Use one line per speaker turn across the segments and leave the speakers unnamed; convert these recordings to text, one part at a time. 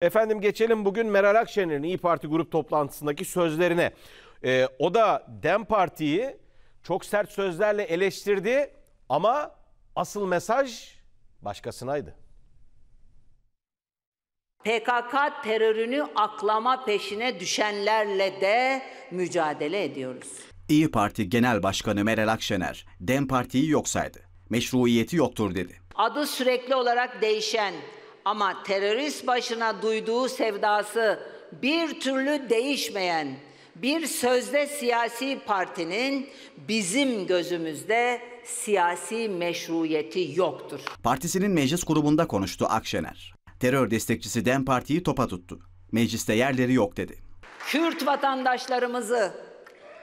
Efendim geçelim bugün Meral Akşener'in İyi Parti grup toplantısındaki sözlerine. Ee, o da Dem Parti'yi çok sert sözlerle eleştirdi ama asıl mesaj başkasınaydı.
PKK terörünü aklama peşine düşenlerle de mücadele ediyoruz.
İyi Parti Genel Başkanı Meral Akşener, Dem Parti'yi yok saydı. Meşruiyeti yoktur dedi.
Adı sürekli olarak değişen, ama terörist başına duyduğu sevdası bir türlü değişmeyen bir sözde siyasi partinin bizim gözümüzde siyasi meşruiyeti yoktur.
Partisinin meclis grubunda konuştu Akşener. Terör destekçisi DEM Parti'yi topa tuttu. Mecliste yerleri yok dedi.
Kürt vatandaşlarımızı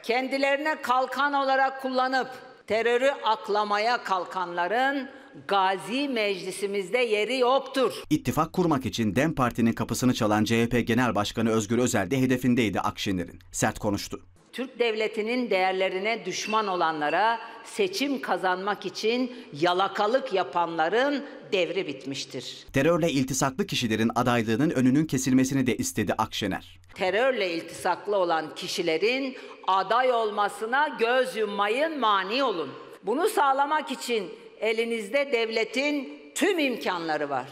kendilerine kalkan olarak kullanıp terörü aklamaya kalkanların gazi meclisimizde yeri yoktur.
İttifak kurmak için DEM Parti'nin kapısını çalan CHP Genel Başkanı Özgür Özel de hedefindeydi Akşener'in. Sert konuştu.
Türk devletinin değerlerine düşman olanlara seçim kazanmak için yalakalık yapanların devri bitmiştir.
Terörle iltisaklı kişilerin adaylığının önünün kesilmesini de istedi Akşener.
Terörle iltisaklı olan kişilerin aday olmasına göz yummayın, mani olun. Bunu sağlamak için elinizde devletin tüm imkanları var.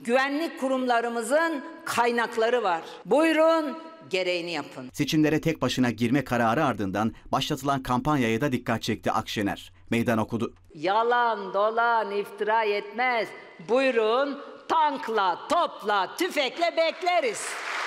Güvenlik kurumlarımızın kaynakları var. Buyurun gereğini yapın.
Seçimlere tek başına girme kararı ardından başlatılan kampanyaya da dikkat çekti Akşener. Meydan okudu.
Yalan, dolan, iftira etmez. Buyurun tankla, topla, tüfekle bekleriz.